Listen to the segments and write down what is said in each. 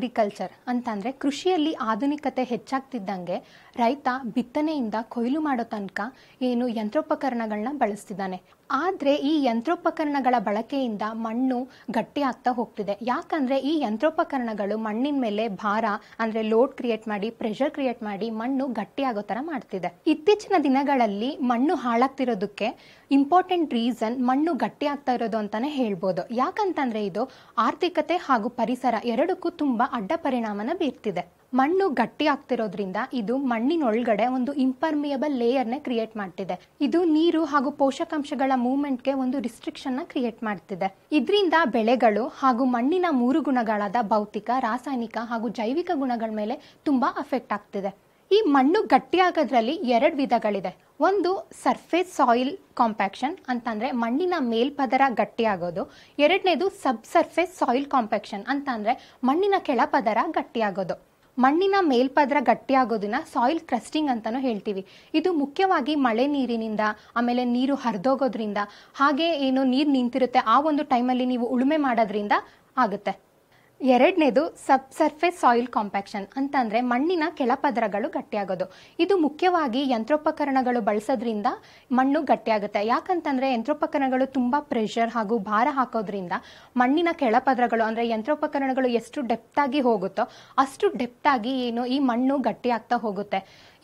agriculture ಅಂತಂದರೆ ಕೃಷಿಯಲ್ಲಿ ಆಧುನಿಕತೆ ಹೆಚ್ಚಾಗ್ತಿದ್ದಂಗೆ ರೈತ ಬಿತ್ತನೆಯಿಂದ ಕೊಯ್ಲು ಮಾಡೋ ತನಕ ಏನು ಯಂತ್ರೋಪಕರಣಗಳನ್ನ ಬಳಸ್ತಿದ್ದಾನೆ ಆದರೆ ಈ ಯಂತ್ರೋಪಕರಣಗಳ ಬಳಕೆಯಿಂದ ಮಣ್ಣು ಗಟ್ಟಿ ಆಗ್ತಾ ಹೋಗ್ತಿದೆ ಯಾಕಂದರೆ ಈ ಯಂತ್ರೋಪಕರಣಗಳು ಮಣ್ಣಿನ ಮೇಲೆ ಭಾರ ಅಂದರೆ ಲೋಡ್ ಕ್ರಿಯೇಟ್ ಮಾಡಿ ಪ್ರೆಷರ್ ಕ್ರಿಯೇಟ್ ಮಾಡಿ ಮಣ್ಣು ಗಟ್ಟಿಯಾಗೋ ಥರ ಮಾಡ್ತಿದೆ ಇತ್ತೀಚಿನ ದಿನಗಳಲ್ಲಿ ಮಣ್ಣು ಹಾಳಾಗ್ತಿರೋದಕ್ಕೆ ಇಂಪಾರ್ಟೆಂಟ್ ರೀಸನ್ ಮಣ್ಣು ಗಟ್ಟಿ ಆಗ್ತಾ ಇರೋದು ಅಂತಲೇ ಹೇಳ್ಬೋದು ಯಾಕಂತಂದ್ರೆ ಇದು ಆರ್ಥಿಕತೆ ಹಾಗೂ ಪರಿಸರ ಎರಡಕ್ಕೂ ತುಂಬಾ ಅಡ್ಡ ಪರಿಣಾಮನ ಬೀರ್ತಿದೆ ಮಣ್ಣು ಗಟ್ಟಿ ಆಗ್ತಿರೋದ್ರಿಂದ ಇದು ಮಣ್ಣಿನೊಳಗಡೆ ಒಂದು ಇಂಪರ್ಮಿಯಬಲ್ ನ ಕ್ರಿಯೇಟ್ ಮಾಡ್ತಿದೆ ಇದು ನೀರು ಹಾಗೂ ಪೋಷಕಾಂಶಗಳ ಮೂವ್ಮೆಂಟ್ಗೆ ಒಂದು ನ ಕ್ರಿಯೇಟ್ ಮಾಡ್ತಿದೆ ಇದರಿಂದ ಬೆಳೆಗಳು ಹಾಗೂ ಮಣ್ಣಿನ ಮೂರು ಗುಣಗಳಾದ ಭೌತಿಕ ರಾಸಾಯನಿಕ ಹಾಗೂ ಜೈವಿಕ ಗುಣಗಳ ಮೇಲೆ ತುಂಬಾ ಅಫೆಕ್ಟ್ ಆಗ್ತಿದೆ ಈ ಮಣ್ಣು ಗಟ್ಟಿಯಾಗೋದ್ರಲ್ಲಿ ಎರಡು ವಿಧಗಳಿದೆ ಒಂದು ಸರ್ಫೇಸ್ ಸಾಯಿಲ್ ಕಾಂಪ್ಯಾಕ್ಷನ್ ಅಂತಂದರೆ ಮಣ್ಣಿನ ಮೇಲ್ಪದರ ಗಟ್ಟಿಯಾಗೋದು ಎರಡನೇದು ಸಬ್ ಸರ್ಫೇಸ್ ಸಾಯಿಲ್ ಕಾಂಪ್ಯಾಕ್ಷನ್ ಅಂತಂದರೆ ಮಣ್ಣಿನ ಕೆಳಪದರ ಗಟ್ಟಿಯಾಗೋದು ಮಣ್ಣಿನ ಮೇಲ್ಪದರ ಗಟ್ಟಿಯಾಗೋದನ್ನ ಸಾಯಿಲ್ ಕ್ರಸ್ಟಿಂಗ್ ಅಂತಲೂ ಹೇಳ್ತೀವಿ ಇದು ಮುಖ್ಯವಾಗಿ ಮಳೆ ನೀರಿನಿಂದ ಆಮೇಲೆ ನೀರು ಹರಿದೋಗೋದ್ರಿಂದ ಹಾಗೆ ಏನು ನೀರು ನಿಂತಿರುತ್ತೆ ಆ ಒಂದು ಟೈಮಲ್ಲಿ ನೀವು ಉಳುಮೆ ಮಾಡೋದ್ರಿಂದ ಆಗುತ್ತೆ ಎರಡನೇದು ಸಬ್ ಸರ್ಫೇಸ್ ಸಾಯಿಲ್ ಕಾಂಪ್ಯಾಕ್ಷನ್ ಅಂತಂದರೆ ಮಣ್ಣಿನ ಕೆಳಪದರಗಳು ಗಟ್ಟಿಯಾಗೋದು ಇದು ಮುಖ್ಯವಾಗಿ ಯಂತ್ರೋಪಕರಣಗಳು ಬಳಸೋದ್ರಿಂದ ಮಣ್ಣು ಗಟ್ಟಿಯಾಗುತ್ತೆ ಯಾಕಂತಂದ್ರೆ ಯಂತ್ರೋಪಕರಣಗಳು ತುಂಬಾ ಪ್ರೆಷರ್ ಹಾಗೂ ಭಾರ ಹಾಕೋದ್ರಿಂದ ಮಣ್ಣಿನ ಕೆಳಪದರಗಳು ಅಂದ್ರೆ ಯಂತ್ರೋಪಕರಣಗಳು ಎಷ್ಟು ಆಗಿ ಹೋಗುತ್ತೋ ಅಷ್ಟು ಡೆಪ್ತಾಗಿ ಏನು ಈ ಮಣ್ಣು ಗಟ್ಟಿಯಾಗ್ತಾ ಹೋಗುತ್ತೆ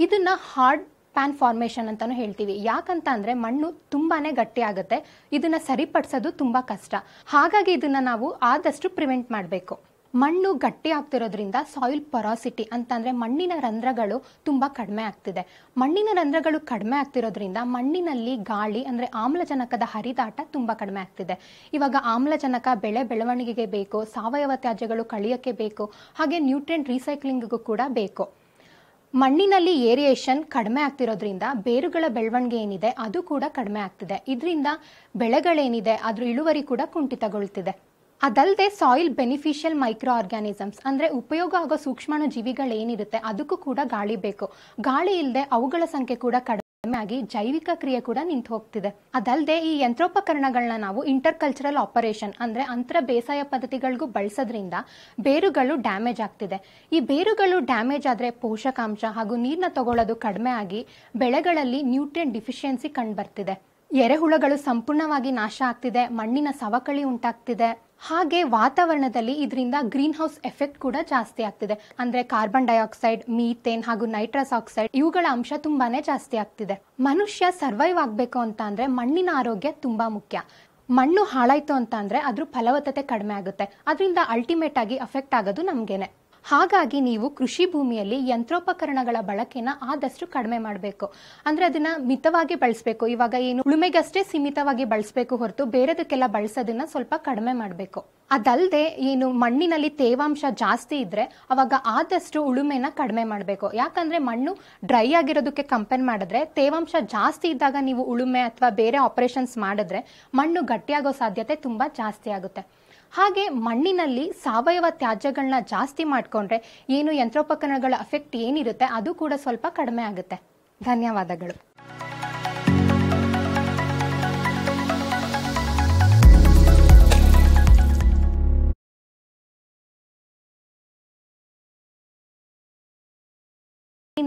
ಇದನ್ನ ಹಾರ್ಡ್ ಪ್ಯಾನ್ ಫಾರ್ಮೇಷನ್ ಅಂತಲೂ ಹೇಳ್ತೀವಿ ಯಾಕಂತ ಅಂದ್ರೆ ಮಣ್ಣು ತುಂಬಾ ಗಟ್ಟಿ ಆಗುತ್ತೆ ಇದನ್ನ ಸರಿಪಡಿಸೋದು ತುಂಬಾ ಕಷ್ಟ ಹಾಗಾಗಿ ಇದನ್ನ ನಾವು ಆದಷ್ಟು ಪ್ರಿವೆಂಟ್ ಮಾಡಬೇಕು ಮಣ್ಣು ಗಟ್ಟಿ ಆಗ್ತಿರೋದ್ರಿಂದ ಸಾಯಿಲ್ ಪೊರಾಸಿಟಿ ಅಂತ ಮಣ್ಣಿನ ರಂಧ್ರಗಳು ತುಂಬಾ ಕಡಿಮೆ ಆಗ್ತಿದೆ ಮಣ್ಣಿನ ರಂಧ್ರಗಳು ಕಡಿಮೆ ಆಗ್ತಿರೋದ್ರಿಂದ ಮಣ್ಣಿನಲ್ಲಿ ಗಾಳಿ ಅಂದ್ರೆ ಆಮ್ಲಜನಕದ ಹರಿದಾಟ ತುಂಬಾ ಕಡಿಮೆ ಆಗ್ತಿದೆ ಇವಾಗ ಆಮ್ಲಜನಕ ಬೆಳೆ ಬೆಳವಣಿಗೆಗೆ ಬೇಕು ಸಾವಯವ ತ್ಯಾಜ್ಯಗಳು ಕಳಿಯೋಕ್ಕೆ ಬೇಕು ಹಾಗೆ ನ್ಯೂಟ್ರಿಯೆಂಟ್ ರೀಸೈಕ್ಲಿಂಗಿಗೂ ಕೂಡ ಬೇಕು ಮಣ್ಣಿನಲ್ಲಿ ಏರಿಯೇಷನ್ ಕಡಿಮೆ ಆಗ್ತಿರೋದ್ರಿಂದ ಬೇರುಗಳ ಬೆಳವಣಿಗೆ ಏನಿದೆ ಅದು ಕೂಡ ಕಡಿಮೆ ಆಗ್ತಿದೆ ಇದರಿಂದ ಬೆಳೆಗಳೇನಿದೆ ಅದ್ರ ಇಳುವರಿ ಕೂಡ ಕುಂಠಿತಗೊಳ್ತಿದೆ ಅದಲ್ಲದೆ ಸಾಯಿಲ್ ಬೆನಿಫಿಷಿಯಲ್ ಮೈಕ್ರೋ ಆರ್ಗ್ಯಾನಿಸಮ್ಸ್ ಅಂದರೆ ಉಪಯೋಗ ಆಗೋ ಸೂಕ್ಷ್ಮಾಣು ಏನಿರುತ್ತೆ ಅದಕ್ಕೂ ಕೂಡ ಗಾಳಿ ಬೇಕು ಗಾಳಿ ಇಲ್ಲದೆ ಅವುಗಳ ಸಂಖ್ಯೆ ಕೂಡ ಕಡಿಮೆ ಆಗಿ ಜೈವಿಕ ಕ್ರಿಯೆ ಕೂಡ ನಿಂತು ಹೋಗ್ತಿದೆ ಅದಲ್ಲದೆ ಈ ಯಂತ್ರೋಪಕರಣಗಳನ್ನ ನಾವು ಇಂಟರ್ ಕಲ್ಚರಲ್ ಆಪರೇಷನ್ ಅಂದ್ರೆ ಅಂತರ ಬೇಸಾಯ ಪದ್ಧತಿಗಳಿಗೂ ಬಳಸೋದ್ರಿಂದ ಬೇರುಗಳು ಡ್ಯಾಮೇಜ್ ಆಗ್ತಿದೆ ಈ ಬೇರುಗಳು ಡ್ಯಾಮೇಜ್ ಆದ್ರೆ ಪೋಷಕಾಂಶ ಹಾಗೂ ನೀರನ್ನ ತಗೊಳ್ಳೋದು ಕಡಿಮೆ ಆಗಿ ಬೆಳೆಗಳಲ್ಲಿ ನ್ಯೂಟ್ರಿಯನ್ ಡಿಫಿಷಿಯನ್ಸಿ ಕಂಡು ಬರ್ತಿದೆ ಎರೆಹುಳಗಳು ಸಂಪೂರ್ಣವಾಗಿ ನಾಶ ಆಗ್ತಿದೆ ಮಣ್ಣಿನ ಸವಕಳಿ ಉಂಟಾಗ್ತಿದೆ ಹಾಗೆ ವಾತಾವರಣದಲ್ಲಿ ಇದರಿಂದ ಗ್ರೀನ್ ಹೌಸ್ ಎಫೆಕ್ಟ್ ಕೂಡ ಜಾಸ್ತಿ ಆಗ್ತಿದೆ ಅಂದ್ರೆ ಕಾರ್ಬನ್ ಡೈಆಕ್ಸೈಡ್ ಮೀಥೇನ್ ಹಾಗೂ ನೈಟ್ರಸ್ ಆಕ್ಸೈಡ್ ಇವುಗಳ ಅಂಶ ತುಂಬಾನೇ ಜಾಸ್ತಿ ಆಗ್ತಿದೆ ಮನುಷ್ಯ ಸರ್ವೈವ್ ಆಗಬೇಕು ಅಂತ ಅಂದ್ರೆ ಮಣ್ಣಿನ ಆರೋಗ್ಯ ತುಂಬಾ ಮುಖ್ಯ ಮಣ್ಣು ಹಾಳಾಯ್ತು ಅಂತ ಅಂದ್ರೆ ಅದ್ರ ಫಲವತ್ತತೆ ಕಡಿಮೆ ಆಗುತ್ತೆ ಅದರಿಂದ ಅಲ್ಟಿಮೇಟ್ ಆಗಿ ಅಫೆಕ್ಟ್ ಆಗೋದು ನಮ್ಗೆನೆ ಹಾಗಾಗಿ ನೀವು ಕೃಷಿ ಭೂಮಿಯಲ್ಲಿ ಯಂತ್ರೋಪಕರಣಗಳ ಬಳಕೆನ ಆದಷ್ಟು ಕಡಿಮೆ ಮಾಡಬೇಕು ಅಂದ್ರೆ ಅದನ್ನ ಮಿತವಾಗಿ ಬಳಸಬೇಕು ಇವಾಗ ಏನು ಉಳುಮೆಗಷ್ಟೇ ಸೀಮಿತವಾಗಿ ಬಳಸಬೇಕು ಹೊರತು ಬೇರೆದಕ್ಕೆಲ್ಲ ಬಳಸೋದನ್ನ ಸ್ವಲ್ಪ ಕಡಿಮೆ ಮಾಡಬೇಕು ಅದಲ್ಲದೆ ಏನು ಮಣ್ಣಿನಲ್ಲಿ ತೇವಾಂಶ ಜಾಸ್ತಿ ಇದ್ರೆ ಅವಾಗ ಆದಷ್ಟು ಉಳುಮೆನ ಕಡಿಮೆ ಮಾಡಬೇಕು ಯಾಕಂದ್ರೆ ಮಣ್ಣು ಡ್ರೈ ಆಗಿರೋದಕ್ಕೆ ಕಂಪೇರ್ ಮಾಡಿದ್ರೆ ತೇವಾಂಶ ಜಾಸ್ತಿ ಇದ್ದಾಗ ನೀವು ಉಳುಮೆ ಅಥವಾ ಬೇರೆ ಆಪರೇಷನ್ಸ್ ಮಾಡಿದ್ರೆ ಮಣ್ಣು ಗಟ್ಟಿಯಾಗೋ ಸಾಧ್ಯತೆ ತುಂಬಾ ಜಾಸ್ತಿ ಆಗುತ್ತೆ ಹಾಗೆ ಮಣ್ಣಿನಲ್ಲಿ ಸಾವಯವ ತ್ಯಾಜ್ಯಗಳನ್ನ ಜಾಸ್ತಿ ಮಾಡಿಕೊಂಡ್ರೆ ಏನು ಯಂತ್ರೋಪಕರಣಗಳ ಎಫೆಕ್ಟ್ ಏನಿರುತ್ತೆ ಅದು ಕೂಡ ಸ್ವಲ್ಪ ಕಡಿಮೆ ಆಗುತ್ತೆ ಧನ್ಯವಾದಗಳು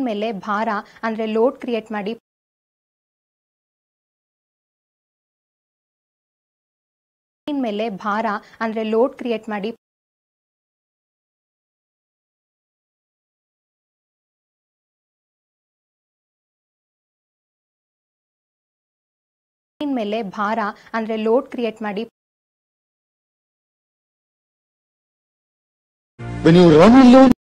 ಮೇಲೆ ಭಾರ ಅಂದ್ರೆ ಲೋಡ್ ಕ್ರಿಯೇಟ್ ಮಾಡಿ ಮೇಲೆ ಭಾರ ಅಂದ್ರೆ ಲೋಡ್ ಕ್ರಿಯೇಟ್ ಮಾಡಿ ಮೇಲ್ ಮೇಲೆ ಭಾರ ಅಂದ್ರೆ ಲೋಡ್ ಕ್ರಿಯೇಟ್ ಮಾಡಿ ವೆನಿ ಯೂ ರನ್ನಿಂಗ್ ಲೋಡ್